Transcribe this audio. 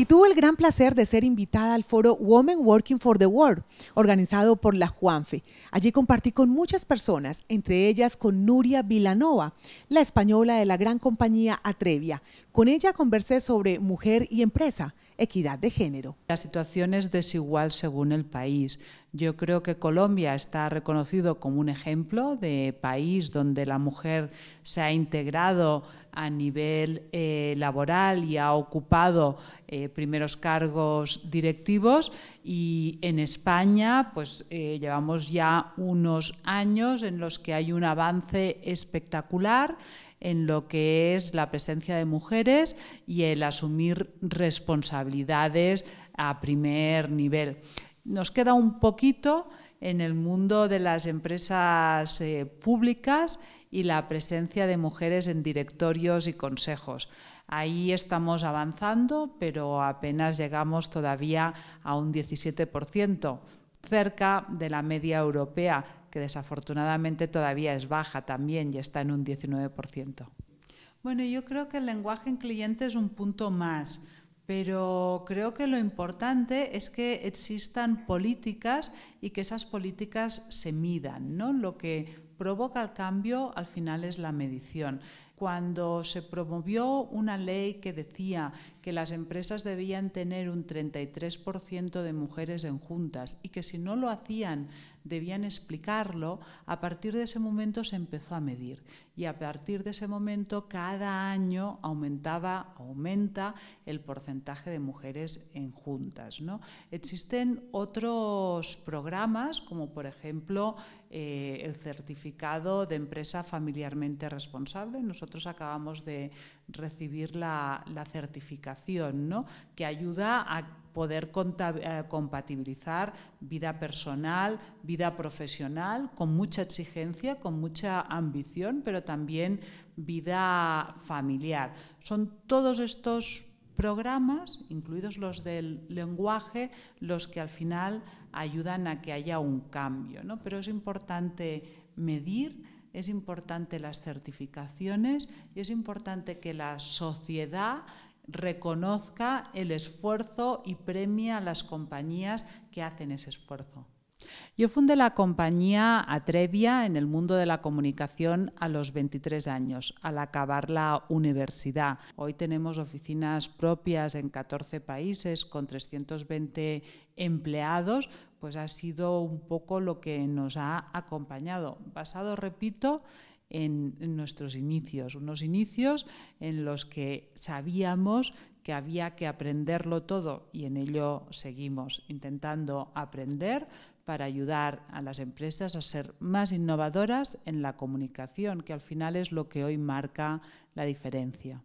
y tuvo el gran placer de ser invitada al foro Women Working for the World, organizado por la Juanfe. Allí compartí con muchas personas, entre ellas con Nuria Vilanova, la española de la gran compañía Atrevia. Con ella conversé sobre mujer y empresa, equidad de género. La situación es desigual según el país. Yo creo que Colombia está reconocido como un ejemplo de país donde la mujer se ha integrado a nivel eh, laboral y ha ocupado eh, primeros cargos directivos y en España pues eh, llevamos ya unos años en los que hay un avance espectacular en lo que es la presencia de mujeres y el asumir responsabilidades a primer nivel. Nos queda un poquito en el mundo de las empresas eh, públicas y la presencia de mujeres en directorios y consejos. Ahí estamos avanzando, pero apenas llegamos todavía a un 17%, cerca de la media europea que desafortunadamente todavía es baja también y está en un 19%. Bueno, yo creo que el lenguaje en cliente es un punto más, pero creo que lo importante es que existan políticas y que esas políticas se midan, ¿no? Lo que provoca el cambio al final es la medición cuando se promovió una ley que decía que las empresas debían tener un 33% de mujeres en juntas y que si no lo hacían debían explicarlo, a partir de ese momento se empezó a medir y a partir de ese momento cada año aumentaba, aumenta el porcentaje de mujeres en juntas. ¿no? Existen otros programas como por ejemplo eh, el certificado de empresa familiarmente responsable. Nosotros nosotros acabamos de recibir la, la certificación, ¿no? que ayuda a poder eh, compatibilizar vida personal, vida profesional, con mucha exigencia, con mucha ambición, pero también vida familiar. Son todos estos programas, incluidos los del lenguaje, los que al final ayudan a que haya un cambio. ¿no? Pero es importante medir es importante las certificaciones y es importante que la sociedad reconozca el esfuerzo y premia a las compañías que hacen ese esfuerzo. Yo fundé la compañía Atrevia en el mundo de la comunicación a los 23 años, al acabar la universidad. Hoy tenemos oficinas propias en 14 países con 320 empleados, pues ha sido un poco lo que nos ha acompañado. Basado, repito, en nuestros inicios, unos inicios en los que sabíamos que había que aprenderlo todo y en ello seguimos intentando aprender para ayudar a las empresas a ser más innovadoras en la comunicación, que al final es lo que hoy marca la diferencia.